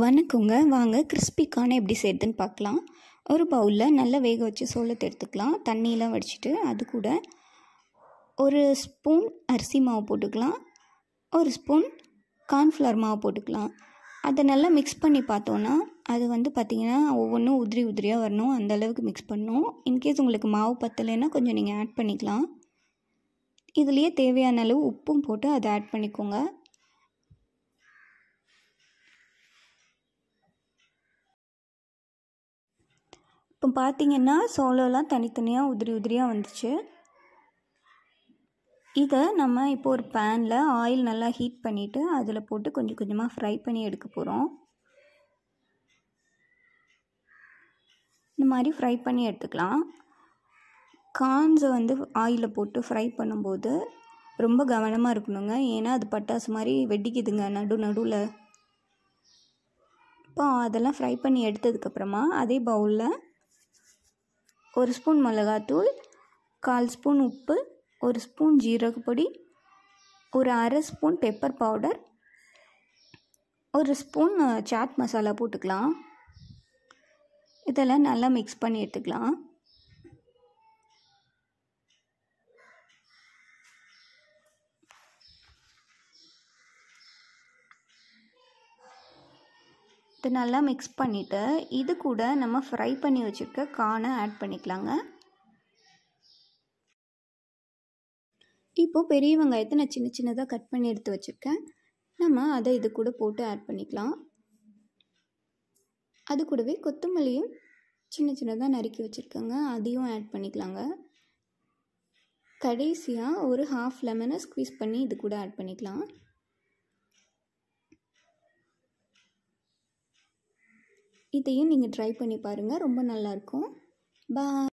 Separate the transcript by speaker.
Speaker 1: வணக்கங்க வாங்க கிறிஸ்பி கானை எப்படி சேர்த்துன்னு பார்க்கலாம் ஒரு பவுலில் நல்லா வேக வச்சு சோளத்தை எடுத்துக்கலாம் தண்ணியெலாம் வடிச்சிட்டு அது கூட ஒரு ஸ்பூன் அரிசி மாவு போட்டுக்கலாம் ஒரு ஸ்பூன் கார்ன்ஃப்ளவர் மாவு போட்டுக்கலாம் அதை நல்லா மிக்ஸ் பண்ணி பார்த்தோன்னா அது வந்து பார்த்திங்கன்னா ஒவ்வொன்றும் உதிரி உதிரியாக வரணும் அந்தளவுக்கு மிக்ஸ் பண்ணணும் இன்கேஸ் உங்களுக்கு மாவு பத்தலைன்னா கொஞ்சம் நீங்கள் ஆட் பண்ணிக்கலாம் இதுலேயே தேவையான அளவு உப்பும் போட்டு அதை ஆட் பண்ணிக்கோங்க இப்போ பார்த்திங்கன்னா சோளம்லாம் தனித்தனியாக உதிரி உதிரியாக வந்துச்சு இதை நம்ம இப்போ ஒரு பேனில் ஆயில் நல்லா ஹீட் பண்ணிவிட்டு அதில் போட்டு கொஞ்சம் கொஞ்சமாக ஃப்ரை பண்ணி எடுக்க போகிறோம் இந்த மாதிரி ஃப்ரை பண்ணி எடுத்துக்கலாம் கார்ன்ஸை வந்து ஆயிலில் போட்டு ஃப்ரை பண்ணும்போது ரொம்ப கவனமாக இருக்கணுங்க ஏன்னா அது பட்டாசு மாதிரி வெடிக்குதுங்க நடு நடுவில் இப்போ அதெல்லாம் ஃப்ரை பண்ணி எடுத்ததுக்கப்புறமா அதே பவுலில் ஒரு ஸ்பூன் மிளகாத்தூள் கால் ஸ்பூன் உப்பு ஒரு ஸ்பூன் ஜீரகப்பொடி ஒரு அரை ஸ்பூன் பெப்பர் பவுடர் ஒரு ஸ்பூன் சாட் மசாலா போட்டுக்கலாம் இதெல்லாம் நல்லா மிக்ஸ் பண்ணி எடுத்துக்கலாம் இது நல்லா மிக்ஸ் பண்ணிவிட்டு இது கூட நம்ம ஃப்ரை பண்ணி வச்சுருக்க கானை ஆட் பண்ணிக்கலாங்க இப்போது பெரிய வெங்காயத்தை நான் சின்ன சின்னதாக கட் பண்ணி எடுத்து வச்சுருக்கேன் நம்ம அதை இது கூட போட்டு ஆட் பண்ணிக்கலாம் அது கூடவே கொத்தமல்லியும் சின்ன சின்னதாக நறுக்கி வச்சுருக்கேங்க அதையும் ஆட் பண்ணிக்கலாங்க கடைசியாக ஒரு ஹாஃப் லெமனை ஸ்க்வீஸ் பண்ணி இது கூட ஆட் பண்ணிக்கலாம் இதையும் நீங்கள் ட்ரை பண்ணி பாருங்கள் ரொம்ப நல்லாயிருக்கும் பா